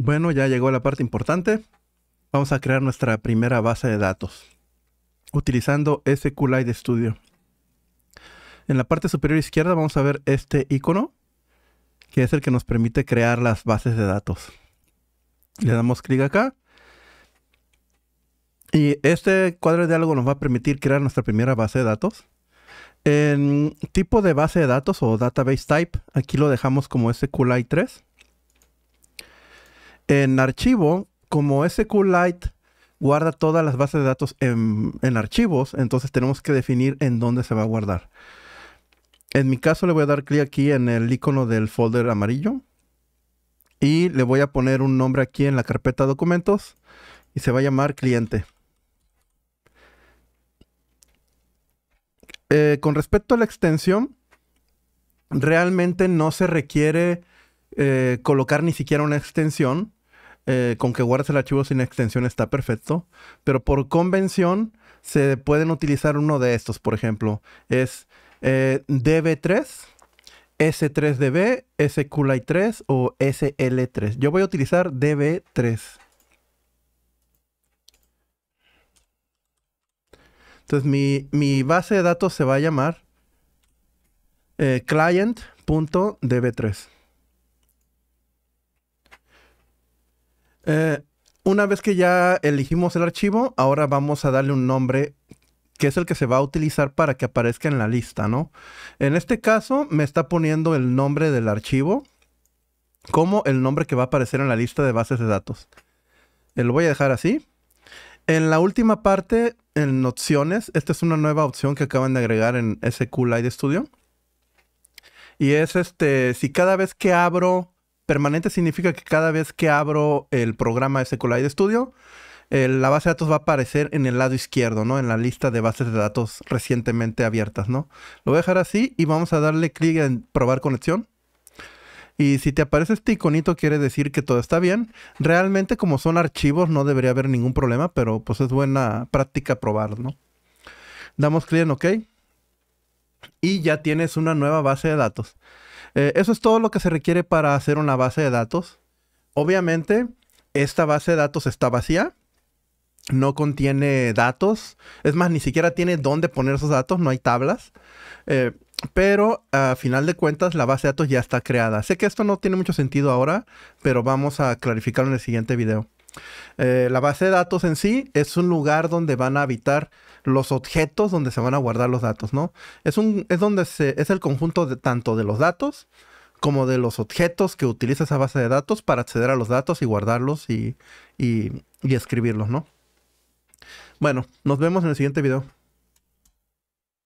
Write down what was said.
Bueno, ya llegó la parte importante. Vamos a crear nuestra primera base de datos utilizando SQLite Studio. En la parte superior izquierda vamos a ver este icono que es el que nos permite crear las bases de datos. Le damos clic acá. Y este cuadro de diálogo nos va a permitir crear nuestra primera base de datos. En tipo de base de datos o database type, aquí lo dejamos como SQLite 3. En archivo, como SQLite guarda todas las bases de datos en, archivos, entonces tenemos que definir en dónde se va a guardar. En mi caso le voy a dar clic aquí en el icono del folder amarillo y le voy a poner un nombre aquí en la carpeta documentos y se va a llamar cliente. Eh, con respecto a la extensión, realmente no se requiere eh, colocar ni siquiera una extensión eh, con que guardes el archivo sin extensión está perfecto, pero por convención se pueden utilizar uno de estos, por ejemplo, es eh, DB3, S3DB, SQLite3 o SL3. Yo voy a utilizar DB3. Entonces mi, base de datos se va a llamar eh, client.db3. Eh, una vez que ya elegimos el archivo, ahora vamos a darle un nombre que es el que se va a utilizar para que aparezca en la lista, ¿no? En este caso me está poniendo el nombre del archivo como el nombre que va a aparecer en la lista de bases de datos. Eh, lo voy a dejar así. En la última parte, en opciones, esta es una nueva opción que acaban de agregar en SQLite Studio. Y es este, si cada vez que abro permanente significa que cada vez que abro el programa de SQLite Studio, la base de datos va a aparecer en el lado izquierdo, ¿no? En la lista de bases de datos recientemente abiertas, ¿no? Lo voy a dejar así y vamos a darle clic en probar conexión. Y si te aparece este iconito quiere decir que todo está bien. Realmente como son archivos no debería haber ningún problema, pero pues es buena práctica probar, ¿no? Damos clic en OK. Y ya tienes una nueva base de datos. Eh, eso es todo lo que se requiere para hacer una base de datos. Obviamente, esta base de datos está vacía, no contiene datos, es más, ni siquiera tiene dónde poner esos datos, no hay tablas. Eh, pero a final de cuentas, la base de datos ya está creada. Sé que esto no tiene mucho sentido ahora, pero vamos a clarificarlo en el siguiente video. Eh, la base de datos en sí es un lugar donde van a habitar los objetos donde se van a guardar los datos, ¿no? Es, un, es donde se, es el conjunto de, tanto de los datos como de los objetos que utiliza esa base de datos para acceder a los datos y guardarlos y, y escribirlos, ¿no? Bueno, nos vemos en el siguiente video.